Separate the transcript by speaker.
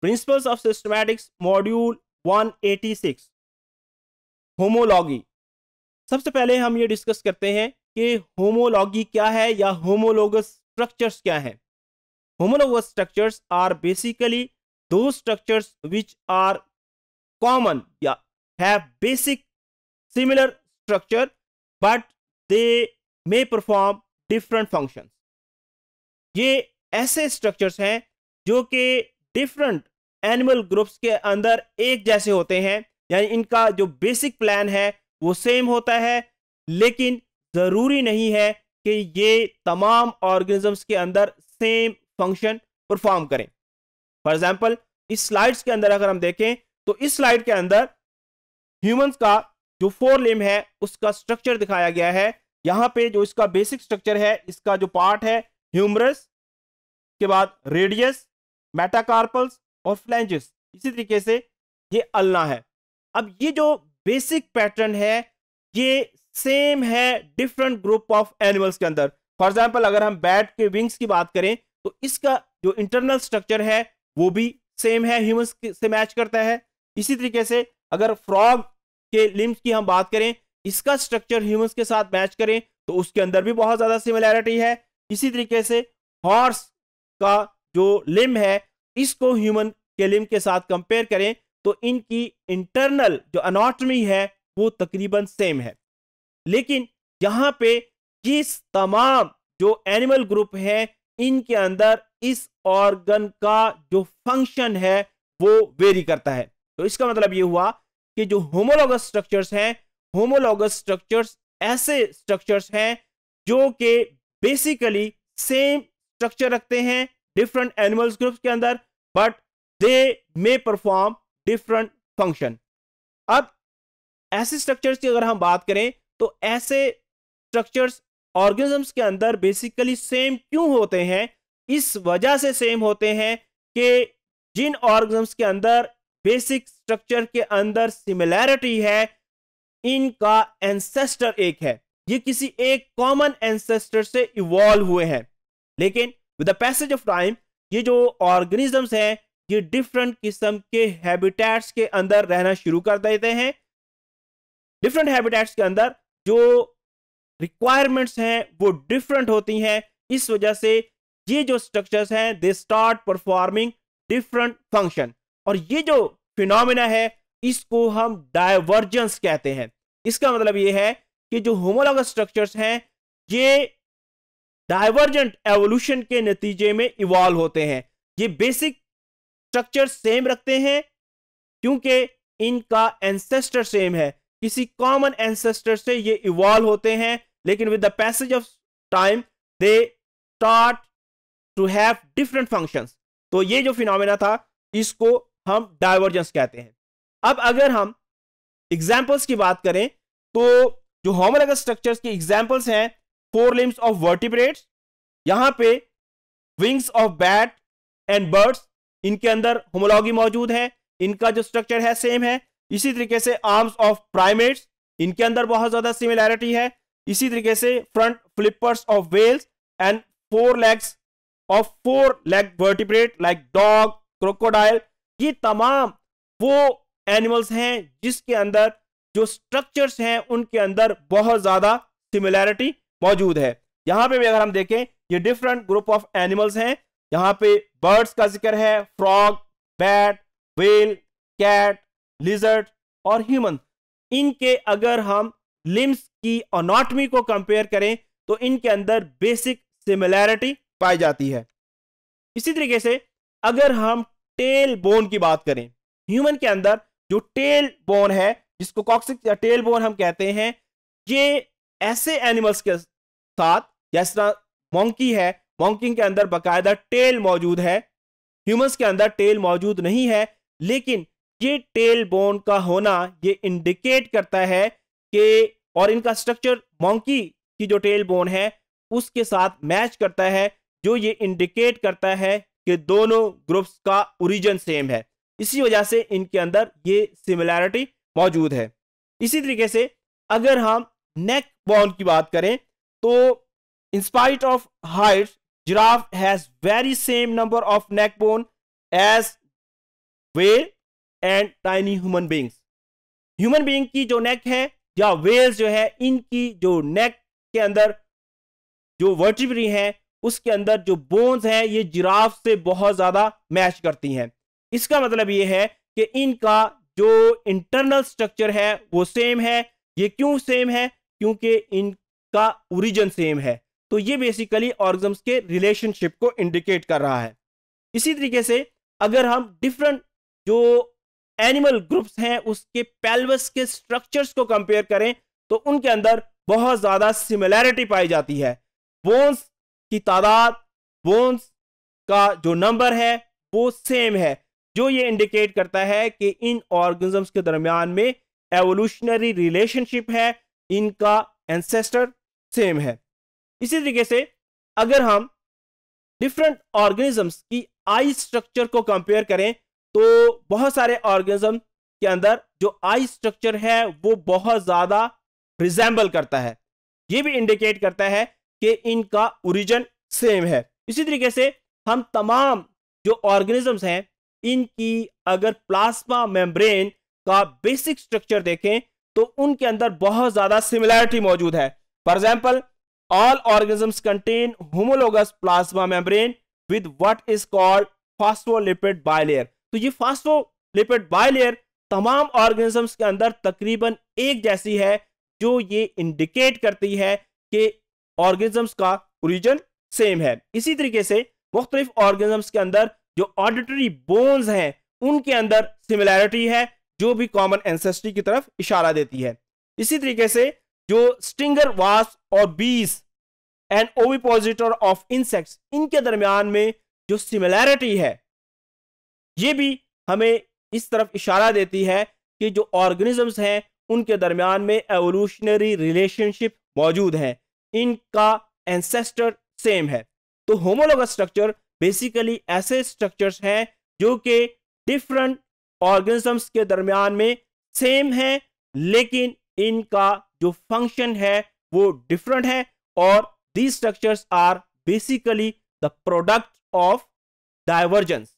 Speaker 1: principles of systematics module 186 homology सबसे पहले हम ये डिस्कस करते हैं कि होमोलॉगी क्या है या होमोलोगस स्ट्रक्चर्स क्या है होमोलोगस स्ट्रक्चर्स आर बेसिकली दो स्ट्रक्चर्स विच आर कॉमन या have basic similar structure but they may perform different functions ये ऐसे स्ट्रक्चर्स हैं जो कि डिफरेंट एनिमल ग्रुप्स के अंदर एक जैसे होते हैं यानी इनका जो बेसिक प्लान है वो सेम होता है लेकिन ज़रूरी नहीं है कि ये तमाम ऑर्गेनिजम्स के अंदर सेम फंक्शन परफॉर्म करें फॉर एग्जाम्पल इस स्लाइड्स के अंदर अगर हम देखें तो इस स्लाइड के अंदर ह्यूमंस का जो फोर लिम है उसका स्ट्रक्चर दिखाया गया है यहाँ पे जो इसका बेसिक स्ट्रक्चर है इसका जो पार्ट है ह्यूमरस के बाद रेडियस मेटाकार्पल्स और फ्लैंजेस इसी तरीके से ये अलना है अब ये जो बेसिक पैटर्न है ये सेम है डिफरेंट ग्रुप ऑफ एनिमल्स के अंदर फॉर एग्जाम्पल अगर हम बैट के विंग्स की बात करें तो इसका जो इंटरनल स्ट्रक्चर है वो भी सेम है ह्यूमन से मैच करता है इसी तरीके से अगर फ्रॉग के लिम्स की हम बात करें इसका स्ट्रक्चर ह्यूमंस के साथ मैच करें तो उसके अंदर भी बहुत ज़्यादा सिमिलैरिटी है इसी तरीके से हॉर्स का जो लिम है इसको ह्यूमन के लिम के साथ कंपेयर करें तो इनकी इंटरनल जो अनाटमी है वो तकरीबन सेम है लेकिन यहाँ पे जिस तमाम जो एनिमल ग्रुप है इनके अंदर इस ऑर्गन का जो फंक्शन है वो वेरी करता है तो इसका मतलब ये हुआ कि जो होमोलॉगस स्ट्रक्चर्स हैं होमोलॉगस स्ट्रक्चर्स ऐसे स्ट्रक्चर्स हैं जो कि बेसिकली सेम स्ट्रक्चर रखते हैं डिफरेंट एनिमल ग्रुप्स के अंदर but they may perform different function अब ऐसे स्ट्रक्चर की अगर हम बात करें तो ऐसे स्ट्रक्चर ऑर्गेनिजम्स के अंदर बेसिकली सेम क्यों होते हैं इस वजह से सेम होते हैं कि जिन ऑर्गेनिजम्स के अंदर बेसिक स्ट्रक्चर के अंदर सिमिलैरिटी है इनका एंसेस्टर एक है ये किसी एक कॉमन एंसेस्टर से इवॉल्व हुए हैं लेकिन with the passage of time ये जो ऑर्गेनिजम्स हैं ये डिफरेंट किस्म के हैबिटेट्स के अंदर रहना शुरू कर देते हैं डिफरेंट हैबिटेट्स के अंदर जो रिक्वायरमेंट्स हैं वो डिफरेंट होती हैं इस वजह से ये जो स्ट्रक्चर्स हैं they start performing different function और ये जो फिनोमिना है इसको हम डायवर्जेंस कहते हैं इसका मतलब ये है कि जो होमोलॉगस स्ट्रक्चर्स हैं ये डाइवर्जेंट एवोल्यूशन के नतीजे में इवॉल्व होते हैं ये बेसिक स्ट्रक्चर सेम रखते हैं क्योंकि इनका एंसेस्टर सेम है किसी कॉमन एंसेस्टर से ये इवॉल्व होते हैं लेकिन with the passage of time they start to have different functions तो ये जो फिनोमेना था इसको हम डाइवर्जेंस कहते हैं अब अगर हम एग्जाम्पल्स की बात करें तो जो होमोलगस स्ट्रक्चर्स के एग्जाम्पल्स हैं फोर लिम्स ऑफ वर्टिब्रेट्स यहां पे wings of bat and birds इनके अंदर होमोलॉगी मौजूद है इनका जो स्ट्रक्चर है सेम है इसी तरीके से आर्म्स ऑफ प्राइमेट्स इनके अंदर बहुत ज्यादा सिमिलैरिटी है इसी तरीके से front flippers of whales and four legs of four leg vertebrate like dog crocodile ये तमाम वो एनिमल्स हैं जिसके अंदर जो स्ट्रक्चर्स हैं उनके अंदर बहुत ज्यादा सिमिलैरिटी मौजूद है यहाँ पे भी अगर हम देखें ये डिफरेंट ग्रुप ऑफ एनिमल्स हैं यहाँ पे बर्ड्स का जिक्र है frog bat whale cat lizard और ह्यूमन इनके अगर हम लिम्स की ऑनॉटमी को कंपेयर करें तो इनके अंदर बेसिक सिमिलैरिटी पाई जाती है इसी तरीके से अगर हम टेल बोन की बात करें ह्यूमन के अंदर जो टेल बोन है जिसको कॉक्सिक या टेल बोन हम कहते हैं ये ऐसे एनिमल्स के साथ जैस तरह मोंकी है मोंकिंग के अंदर बाकायदा टेल मौजूद है ह्यूमंस के अंदर टेल मौजूद नहीं है लेकिन ये टेल बोन का होना ये इंडिकेट करता है कि और इनका स्ट्रक्चर मोंकी की जो टेल बोन है उसके साथ मैच करता है जो ये इंडिकेट करता है कि दोनों ग्रुप्स का ओरिजिन सेम है इसी वजह से इनके अंदर ये सिमिलैरिटी मौजूद है इसी तरीके से अगर हम नेक बॉन की बात करें तो in spite of height giraffe has very same number of neck bone as well and tiny human beings human being की जो नेक है या वेल्स जो है इनकी जो नेक के अंदर जो वर्टिबरी है उसके अंदर जो बोन्स हैं ये जिराफ से बहुत ज़्यादा मैच करती हैं इसका मतलब ये है कि इनका जो इंटरनल स्ट्रक्चर है वो सेम है ये क्यों सेम है क्योंकि इनका ओरिजिन सेम है तो ये बेसिकली ऑर्गम्स के रिलेशनशिप को इंडिकेट कर रहा है इसी तरीके से अगर हम डिफरेंट जो एनिमल ग्रुप्स हैं उसके पेल्वस के स्ट्रक्चर्स को कंपेयर करें तो उनके अंदर बहुत ज़्यादा सिमिलैरिटी पाई जाती है बोन्स की तादाद बोन्स का जो नंबर है वो सेम है जो ये इंडिकेट करता है कि इन ऑर्गेनिजम्स के दरमियान में एवोल्यूशनरी रिलेशनशिप है इनका एंसेस्टर सेम है इसी तरीके से अगर हम डिफरेंट ऑर्गेनिजम्स की आई स्ट्रक्चर को कंपेयर करें तो बहुत सारे ऑर्गेनिज्म के अंदर जो आई स्ट्रक्चर है वो बहुत ज़्यादा रिजेंबल करता है ये भी इंडिकेट करता है कि इनका ओरिजिन सेम है इसी तरीके से हम तमाम जो ऑर्गेनिजम्स हैं इनकी अगर प्लाज्मा मेम्ब्रेन का बेसिक स्ट्रक्चर देखें तो उनके अंदर बहुत ज्यादा सिमिलैरिटी मौजूद है for example all organisms contain homologous plasma membrane with what is called phospholipid bilayer तो ये फास्टोलिपिड बायलेयर तमाम ऑर्गेनिजम्स के अंदर तकरीबन एक जैसी है जो ये इंडिकेट करती है कि ऑर्गेनिजम्स का ओरिजन सेम है इसी तरीके से मुख्तलिफ ऑर्गेनिजम्स के अंदर जो ऑडिटरी बोन्स हैं उनके अंदर सिमिलैरिटी है जो भी कॉमन एंसेस्ट्री की तरफ इशारा देती है इसी तरीके से जो स्टिंगर वास और बीस एंड ओविपोजिटर ऑफ इंसेक्ट्स इनके दरमियान में जो सिमिलैरिटी है ये भी हमें इस तरफ इशारा देती है कि जो ऑर्गेनिजम्स हैं उनके दरमियान में एवोल्यूशनरी रिलेशनशिप मौजूद है इनका एंसेस्टर सेम है तो होमोलोगस स्ट्रक्चर बेसिकली ऐसे स्ट्रक्चर्स हैं जो कि डिफरेंट ऑर्गेनिजम्स के दरमियान में सेम है लेकिन इनका जो फंक्शन है वो डिफरेंट है और the structures are basically the product of divergence